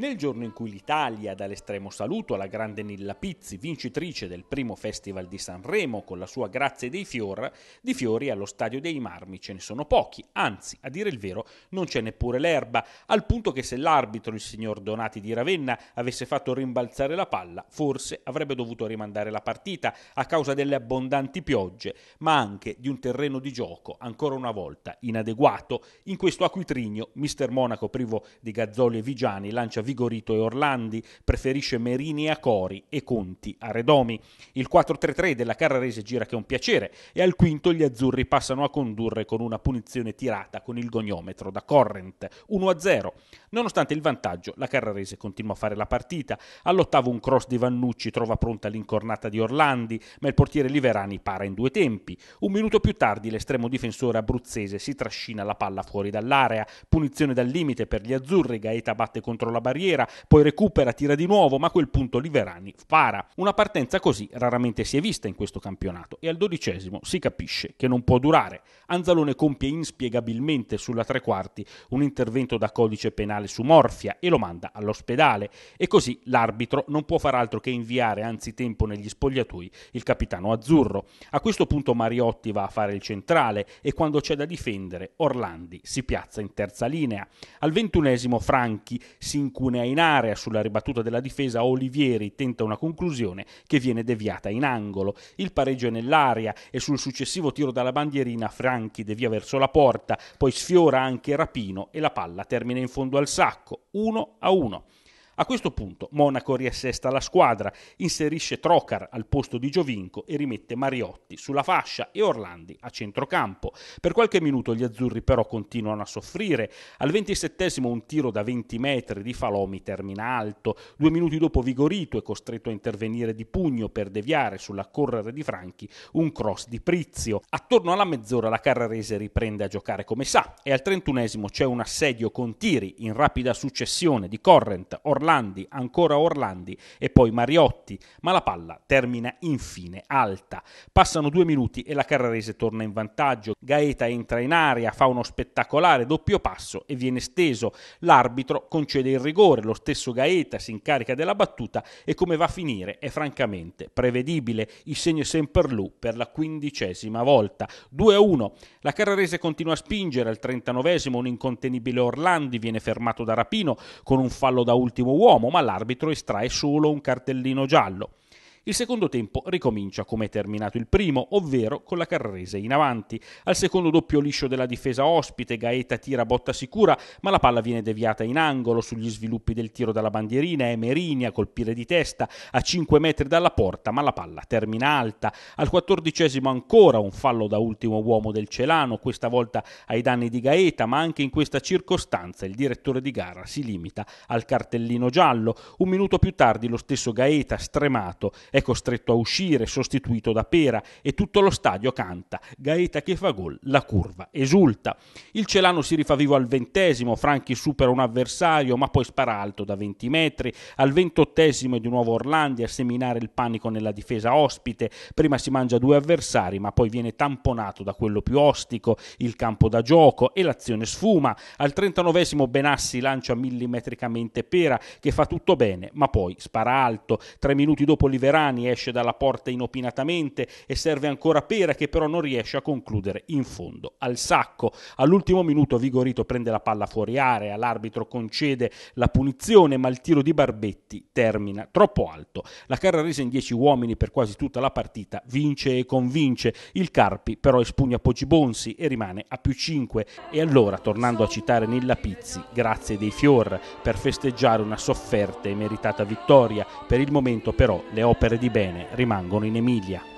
Nel giorno in cui l'Italia dà l'estremo saluto alla grande Nilla Pizzi, vincitrice del primo Festival di Sanremo con la sua Grazie dei Fior, di fiori allo Stadio dei Marmi ce ne sono pochi, anzi, a dire il vero, non c'è neppure l'erba, al punto che se l'arbitro, il signor Donati di Ravenna, avesse fatto rimbalzare la palla, forse avrebbe dovuto rimandare la partita a causa delle abbondanti piogge, ma anche di un terreno di gioco ancora una volta inadeguato. In questo acquitrigno, mister Monaco privo di Gazzoli e Vigiani lancia Vigorito e Orlandi, preferisce Merini a Cori e Conti a Redomi. Il 4-3-3 della Carrarese gira che è un piacere e al quinto gli azzurri passano a condurre con una punizione tirata con il goniometro da Corrent 1-0. Nonostante il vantaggio, la Carrarese continua a fare la partita. All'ottavo un cross di Vannucci trova pronta l'incornata di Orlandi, ma il portiere Liverani para in due tempi. Un minuto più tardi l'estremo difensore abruzzese si trascina la palla fuori dall'area. Punizione dal limite per gli azzurri, Gaeta batte contro la barriera carriera, poi recupera, tira di nuovo, ma a quel punto Liverani para. Una partenza così raramente si è vista in questo campionato e al dodicesimo si capisce che non può durare. Anzalone compie inspiegabilmente sulla tre quarti un intervento da codice penale su Morfia e lo manda all'ospedale e così l'arbitro non può far altro che inviare anzitempo negli spogliatoi il capitano azzurro. A questo punto Mariotti va a fare il centrale e quando c'è da difendere Orlandi si piazza in terza linea. Al ventunesimo Franchi si incura Cunea in area sulla ribattuta della difesa, Olivieri tenta una conclusione che viene deviata in angolo. Il pareggio è nell'aria e sul successivo tiro dalla bandierina Franchi devia verso la porta, poi sfiora anche Rapino e la palla termina in fondo al sacco, 1 a 1. A questo punto Monaco riassesta la squadra, inserisce Trocar al posto di Giovinco e rimette Mariotti sulla fascia e Orlandi a centrocampo. Per qualche minuto gli azzurri però continuano a soffrire. Al 27 un tiro da 20 metri di Falomi termina alto. Due minuti dopo Vigorito è costretto a intervenire di pugno per deviare sulla correre di Franchi un cross di Prizio. Attorno alla mezz'ora la Carrarese riprende a giocare come sa e al 31 c'è un assedio con tiri in rapida successione di Corrent, Orlandi Orlandi, ancora Orlandi e poi Mariotti, ma la palla termina infine alta. Passano due minuti e la Carrarese torna in vantaggio. Gaeta entra in aria, fa uno spettacolare doppio passo e viene steso. L'arbitro concede il rigore, lo stesso Gaeta si incarica della battuta e come va a finire è francamente prevedibile. Il segno è sempre lui per la quindicesima volta. 2-1. La Carrarese continua a spingere al 39 un incontenibile Orlandi viene fermato da Rapino con un fallo da ultimo uomo, ma l'arbitro estrae solo un cartellino giallo. Il secondo tempo ricomincia come è terminato il primo, ovvero con la Carrese in avanti. Al secondo doppio liscio della difesa ospite, Gaeta tira botta sicura, ma la palla viene deviata in angolo sugli sviluppi del tiro dalla bandierina e Merini a colpire di testa a 5 metri dalla porta, ma la palla termina alta. Al quattordicesimo ancora un fallo da ultimo uomo del Celano, questa volta ai danni di Gaeta, ma anche in questa circostanza il direttore di gara si limita al cartellino giallo. Un minuto più tardi lo stesso Gaeta, stremato, è costretto a uscire, sostituito da Pera e tutto lo stadio canta. Gaeta che fa gol, la curva esulta. Il Celano si rifà vivo al ventesimo, Franchi supera un avversario ma poi spara alto da 20 metri. Al ventottesimo è di nuovo Orlandi a seminare il panico nella difesa ospite. Prima si mangia due avversari ma poi viene tamponato da quello più ostico, il campo da gioco e l'azione sfuma. Al 39 Benassi lancia millimetricamente Pera che fa tutto bene ma poi spara alto. Tre minuti dopo Liverani Frani esce dalla porta inopinatamente e serve ancora Pera che però non riesce a concludere in fondo al sacco. All'ultimo minuto Vigorito prende la palla fuori area, l'arbitro concede la punizione ma il tiro di Barbetti termina troppo alto. La Carrarese in dieci uomini per quasi tutta la partita vince e convince, il Carpi però espugna Pogibonsi e rimane a più 5 e allora tornando a citare Nilla Pizzi, grazie dei fior per festeggiare una sofferta e meritata vittoria, per il momento però le opere di bene rimangono in Emilia.